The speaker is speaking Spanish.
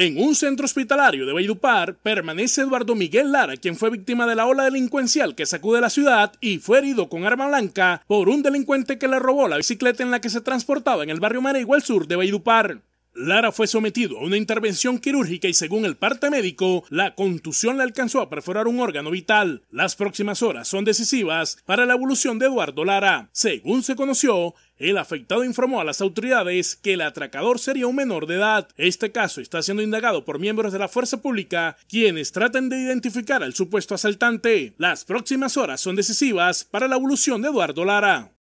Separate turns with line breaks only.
En un centro hospitalario de Valledupar permanece Eduardo Miguel Lara, quien fue víctima de la ola delincuencial que sacude la ciudad y fue herido con arma blanca por un delincuente que le robó la bicicleta en la que se transportaba en el barrio Maregua al sur de Valledupar. Lara fue sometido a una intervención quirúrgica y según el parte médico, la contusión le alcanzó a perforar un órgano vital. Las próximas horas son decisivas para la evolución de Eduardo Lara. Según se conoció, el afectado informó a las autoridades que el atracador sería un menor de edad. Este caso está siendo indagado por miembros de la fuerza pública, quienes tratan de identificar al supuesto asaltante. Las próximas horas son decisivas para la evolución de Eduardo Lara.